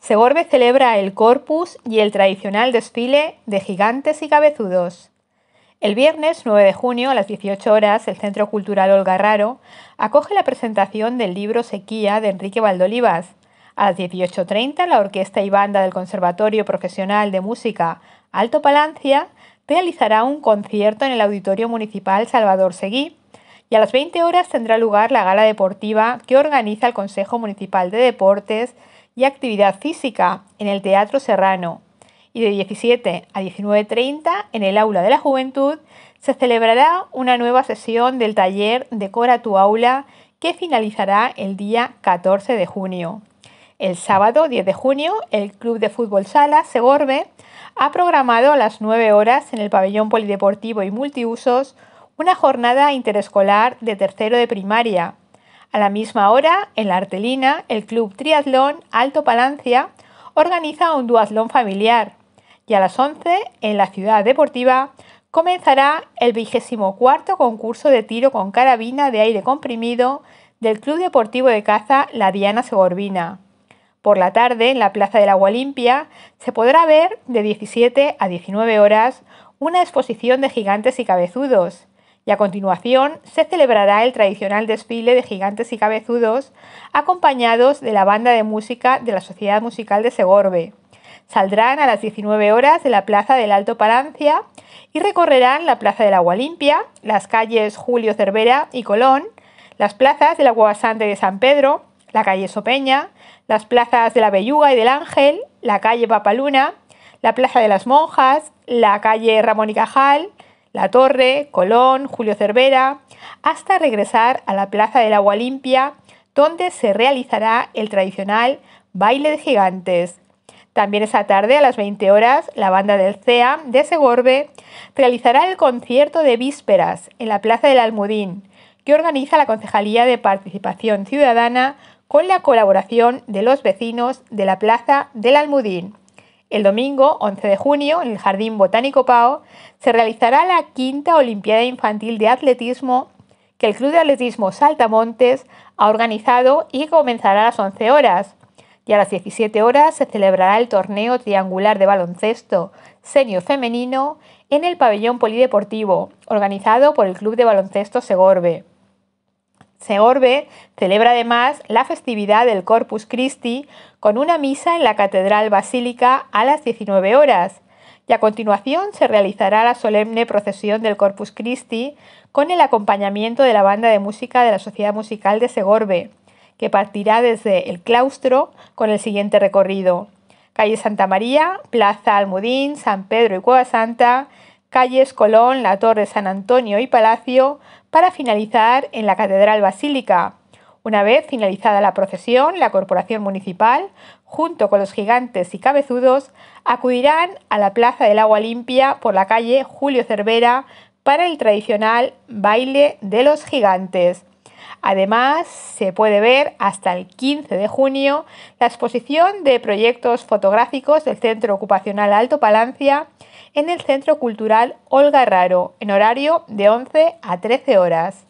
Segorbe celebra el Corpus y el tradicional desfile de gigantes y cabezudos. El viernes 9 de junio a las 18 horas, el Centro Cultural Raro acoge la presentación del libro Sequía de Enrique Valdolivas. A las 18.30, la Orquesta y Banda del Conservatorio Profesional de Música Alto Palancia realizará un concierto en el Auditorio Municipal Salvador Seguí y a las 20 horas tendrá lugar la gala deportiva que organiza el Consejo Municipal de Deportes y actividad física en el Teatro Serrano. Y de 17 a 19.30 en el Aula de la Juventud se celebrará una nueva sesión del taller Decora tu aula que finalizará el día 14 de junio. El sábado 10 de junio, el Club de Fútbol Sala Segorbe ha programado a las 9 horas en el Pabellón Polideportivo y Multiusos una jornada interescolar de tercero de primaria a la misma hora, en la Artelina, el Club Triatlón Alto Palancia organiza un duatlón familiar y a las 11, en la Ciudad Deportiva, comenzará el cuarto concurso de tiro con carabina de aire comprimido del Club Deportivo de Caza La Diana Segorbina. Por la tarde, en la Plaza del Agua Limpia, se podrá ver de 17 a 19 horas una exposición de gigantes y cabezudos y a continuación se celebrará el tradicional desfile de gigantes y cabezudos acompañados de la banda de música de la Sociedad Musical de Segorbe. Saldrán a las 19 horas de la Plaza del Alto Palancia y recorrerán la Plaza del Agua Limpia, las calles Julio Cervera y Colón, las plazas del Agua Santa de San Pedro, la calle Sopeña, las plazas de la Belluga y del Ángel, la calle Papaluna, la Plaza de las Monjas, la calle Ramón y Cajal, la Torre, Colón, Julio Cervera, hasta regresar a la Plaza del Agua Limpia, donde se realizará el tradicional baile de gigantes. También esa tarde, a las 20 horas, la banda del CEA de Segorbe realizará el concierto de vísperas en la Plaza del Almudín, que organiza la Concejalía de Participación Ciudadana con la colaboración de los vecinos de la Plaza del Almudín. El domingo 11 de junio, en el Jardín Botánico Pau se realizará la quinta Olimpiada Infantil de Atletismo que el Club de Atletismo Saltamontes ha organizado y comenzará a las 11 horas. Y a las 17 horas se celebrará el torneo triangular de baloncesto senior femenino en el pabellón polideportivo, organizado por el Club de Baloncesto Segorbe. Segorbe celebra además la festividad del Corpus Christi con una misa en la Catedral Basílica a las 19 horas y a continuación se realizará la solemne procesión del Corpus Christi con el acompañamiento de la banda de música de la Sociedad Musical de Segorbe, que partirá desde el claustro con el siguiente recorrido. Calle Santa María, Plaza Almudín, San Pedro y Cueva Santa calles Colón, la Torre San Antonio y Palacio, para finalizar en la Catedral Basílica. Una vez finalizada la procesión, la Corporación Municipal, junto con los gigantes y cabezudos, acudirán a la Plaza del Agua Limpia por la calle Julio Cervera para el tradicional baile de los gigantes. Además, se puede ver hasta el 15 de junio la exposición de proyectos fotográficos del Centro Ocupacional Alto Palancia en el Centro Cultural Olga Raro, en horario de 11 a 13 horas.